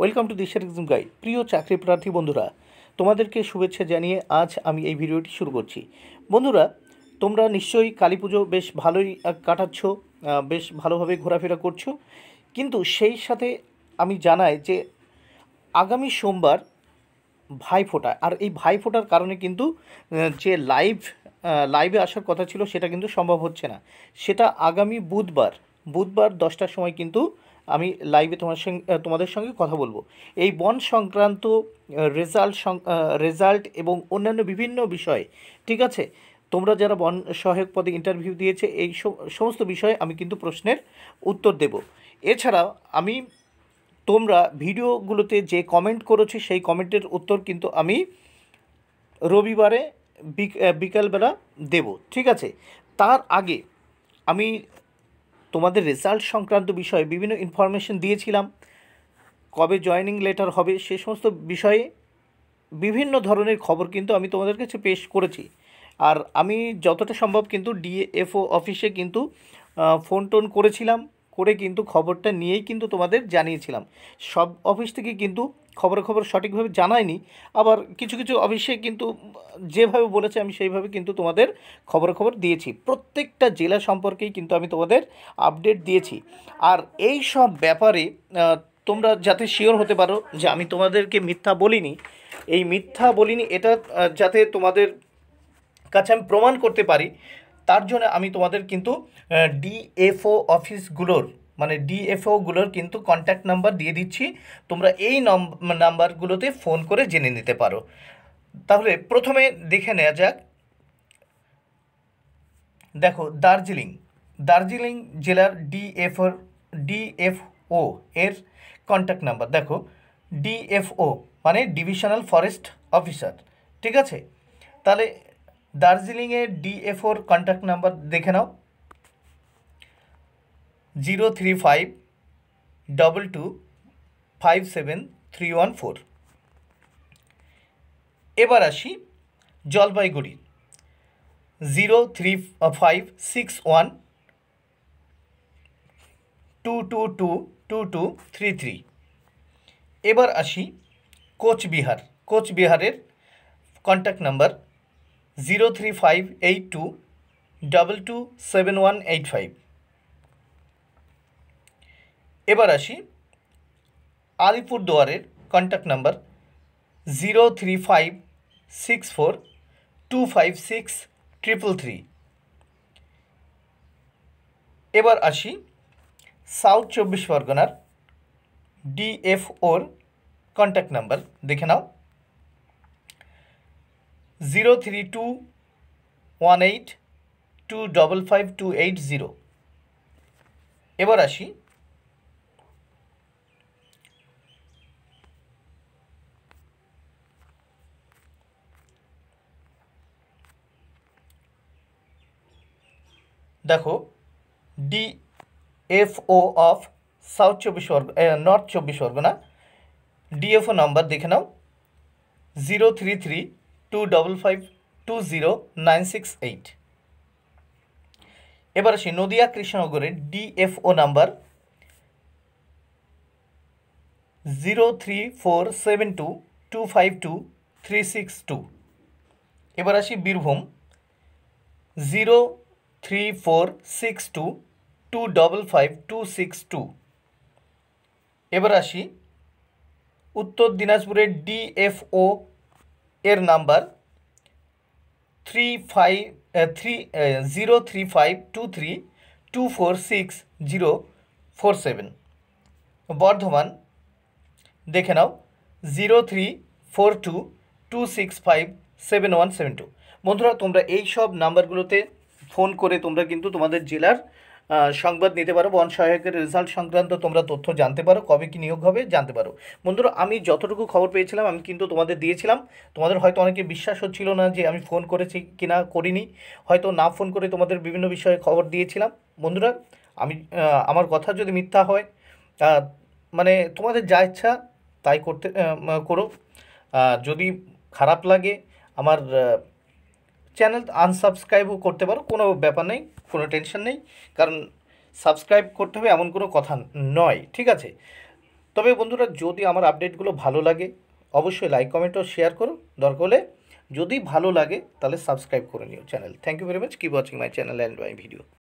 welcome to দিশার exam guide প্রিয় চাকরি প্রার্থী বন্ধুরা তোমাদেরকে শুভেচ্ছা জানিয়ে আজ আমি এই ভিডিওটি শুরু করছি বন্ধুরা তোমরা নিশ্চয়ই কালী পুজো বেশ ভালোই কাটাচ্ছ বেশ ভালোভাবে ঘোরাফেরা করছো কিন্তু সেই সাথে আমি জানাই যে আগামী সোমবার ভাইফোঁটা আর এই ভাইফোঁটার কারণে কিন্তু যে লাইভ লাইভে আসার কথা ছিল সেটা কিন্তু সম্ভব হচ্ছে না সেটা আগামী বুধবার বুধবার দশটার সময় কিন্তু আমি লাইভে তোমার সঙ্গে তোমাদের সঙ্গে কথা বলবো এই বন সংক্রান্ত রেজাল্ট রেজাল্ট এবং অন্যান্য বিভিন্ন বিষয়ে ঠিক আছে তোমরা যারা বন সহায়ক পদে ইন্টারভিউ দিয়েছে এই সমস্ত বিষয়ে আমি কিন্তু প্রশ্নের উত্তর দেব এছাড়া আমি তোমরা ভিডিওগুলোতে যে কমেন্ট করেছি সেই কমেন্টের উত্তর কিন্তু আমি রবিবারে বিকালবেলা দেব ঠিক আছে তার আগে আমি তোমাদের রেজাল্ট সংক্রান্ত বিষয়ে বিভিন্ন ইনফরমেশন দিয়েছিলাম কবে জয়নিং লেটার হবে সে সমস্ত বিষয়ে বিভিন্ন ধরনের খবর কিন্তু আমি তোমাদের কাছে পেশ করেছি আর আমি যতটা সম্ভব কিন্তু ডিএফও অফিসে কিন্তু ফোন টোন করেছিলাম করে কিন্তু খবরটা নিয়েই কিন্তু তোমাদের জানিয়েছিলাম সব অফিস থেকে কিন্তু খবরে খবর সঠিকভাবে জানায়নি আবার কিছু কিছু অফিসে কিন্তু যেভাবে বলেছে আমি সেইভাবে কিন্তু তোমাদের খবরে খবর দিয়েছি প্রত্যেকটা জেলা সম্পর্কেই কিন্তু আমি তোমাদের আপডেট দিয়েছি আর এই সব ব্যাপারে তোমরা যাতে শিওর হতে পারো যে আমি তোমাদেরকে মিথ্যা বলিনি এই মিথ্যা বলিনি এটা যাতে তোমাদের কাছে আমি প্রমাণ করতে পারি তার জন্য আমি তোমাদের কিন্তু ডিএফও অফিসগুলোর মানে ডিএফওগুলোর কিন্তু কন্ট্যাক্ট নাম্বার দিয়ে দিচ্ছি তোমরা এই নাম্বারগুলোতে ফোন করে জেনে নিতে পারো তাহলে প্রথমে দেখে নেওয়া যাক দেখো দার্জিলিং দার্জিলিং জেলার ডিএফও ডিএফও এর কন্ট্যাক্ট নাম্বার দেখো ডিএফও মানে ডিভিশনাল ফরেস্ট অফিসার ঠিক আছে তাহলে দার্জিলিংয়ের ডিএফওর কন্ট্যাক্ট নাম্বার দেখে নাও zero three five double two five seven three one four এবার আসি Jalpaiguri zero three five six one two two two two two three three এবার আসি কোচবিহার কোচবিহারের contact number zero three five eight two double two seven one eight five এবার আসি আলিপুরদুয়ারের contact number zero three five six four two five six triple three এবার আসি south চব্বিশ পরগনার ওর কন্ট্যাক্ট নাম্বার দেখে নাও zero three two one eight two double five two eight zero এবার আসি দেখো ডি ও অফ সাউথ চব্বিশ পরগনা নর্থ চব্বিশ পরগনা ডিএফও নাম্বার দেখে নাও zero three three two double five two zero nine six eight এবার আসি নদিয়া কৃষ্ণনগরের DFO number zero three four seven two two five two three six two এবার আসি Birbhum zero three four six two two double five two six two এবার আসি উত্তর দিনাজপুরের DFO এর number three five three zero three five two three two four six zero four seven Bardhaman দেখে নাও zero three four two two six five seven one seven two বন্ধুরা তোমরা এই সব নাম্বারগুলোতে ফোন করে তোমরা কিন্তু তোমাদের জেলার সংবাদ নিতে পারো বন সহায়কের রেজাল্ট সংক্রান্ত তোমরা তথ্য জানতে পারো কবে কি নিয়োগ হবে জানতে পারো বন্ধুরা আমি যতটুকু খবর পেয়েছিলাম আমি কিন্তু তোমাদের দিয়েছিলাম তোমাদের হয়তো অনেকে বিশ্বাস হচ্ছিল না যে আমি ফোন করেছি কি না করিনি হয়তো না ফোন করে তোমাদের বিভিন্ন বিষয়ে খবর দিয়েছিলাম বন্ধুরা আমি আমার কথা যদি মিথ্যা হয় মানে তোমাদের যা ইচ্ছা তাই করতে করো যদি খারাপ লাগে আমার চ্যানেল আনসাবস্ক্রাইবও করতে পারো কোনো ব্যাপার নেই কোনো টেনশন নেই কারণ সাবস্ক্রাইব করতে হবে এমন কোনো কথা নয় ঠিক আছে তবে বন্ধুরা যদি আমার আপডেটগুলো ভালো লাগে অবশ্যই লাইক কমেন্ট ও শেয়ার করো দরকার হলে যদি ভালো লাগে তাহলে সাবস্ক্রাইব করে নিও channel thank you very much keep watching my channel and my video